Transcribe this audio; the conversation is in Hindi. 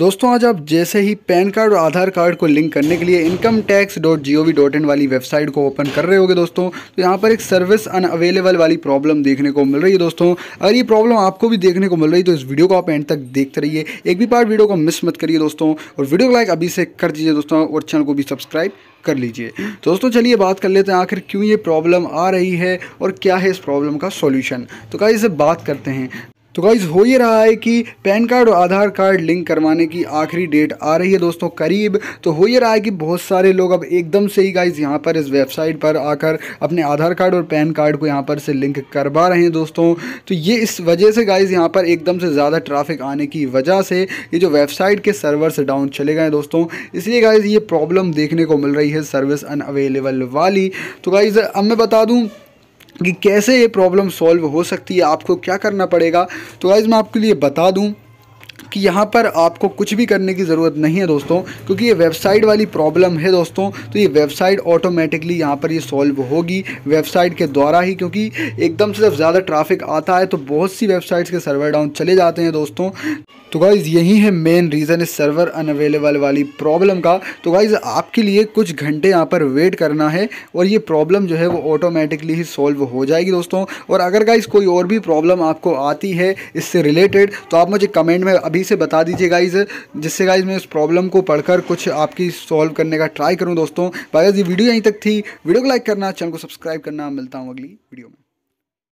दोस्तों आज आप जैसे ही पैन कार्ड और आधार कार्ड को लिंक करने के लिए income tax dot G O V dot in वाली वेबसाइट को ओपन कर रहे होगे दोस्तों तो यहाँ पर एक सर्विस अनअवेलेबल वाली प्रॉब्लम देखने को मिल रही है दोस्तों अगर ये प्रॉब्लम आपको भी देखने को मिल रही है तो इस वीडियो को आप एंड तक देखते रहिए एक भी पार्ट वीडियो को मिस मत करिए दोस्तों और वीडियो को लाइक अभी से कर दीजिए दोस्तों और चैनल को भी सब्सक्राइब कर लीजिए दोस्तों चलिए बात कर लेते हैं आखिर क्यों ये प्रॉब्लम आ रही है और क्या है इस प्रॉब्लम का सॉल्यूशन तो कहा इसे बात करते हैं तो गाइज़ हो ये रहा है कि पैन कार्ड और आधार कार्ड लिंक करवाने की आखिरी डेट आ रही है दोस्तों करीब तो हो ये रहा है कि बहुत सारे लोग अब एकदम से ही गाइज़ यहाँ पर इस वेबसाइट पर आकर अपने आधार कार्ड और पैन कार्ड को यहाँ पर से लिंक करवा रहे हैं दोस्तों तो ये इस वजह से गाइज़ यहाँ पर एकदम से ज़्यादा ट्राफिक आने की वजह से ये जो वेबसाइट के सर्वर से डाउन चले गए दोस्तों इसलिए गाइज़ ये प्रॉब्लम देखने को मिल रही है सर्विस अनअवेलेबल वाली तो गाइज़ अब मैं बता दूँ कि कैसे ये प्रॉब्लम सॉल्व हो सकती है आपको क्या करना पड़ेगा तो गाइज़ मैं आपके लिए बता दूँ कि यहाँ पर आपको कुछ भी करने की ज़रूरत नहीं है दोस्तों क्योंकि ये वेबसाइट वाली प्रॉब्लम है दोस्तों तो ये वेबसाइट ऑटोमेटिकली यहाँ पर ये सॉल्व होगी वेबसाइट के द्वारा ही क्योंकि एकदम से जब ज़्यादा ट्रैफिक आता है तो बहुत सी वेबसाइट्स के सर्वर डाउन चले जाते हैं दोस्तों तो गाइज़ यही है मेन रीज़न इस सर्वर अनअवेलेबल वाली प्रॉब्लम का तो गाइज़ आपके लिए कुछ घंटे यहाँ पर वेट करना है और ये प्रॉब्लम जो है वो ऑटोमेटिकली ही सॉल्व हो जाएगी दोस्तों और अगर गाइज़ कोई और भी प्रॉब्लम आपको आती है इससे रिलेटेड तो आप मुझे कमेंट में अभी से बता दीजिए गाइज जिससे गाइज मैं उस प्रॉब्लम को पढ़कर कुछ आपकी सॉल्व करने का ट्राई करूँ दोस्तों बाकी ये वीडियो यहीं तक थी वीडियो को लाइक करना चैनल को सब्सक्राइब करना मिलता हूँ अगली वीडियो में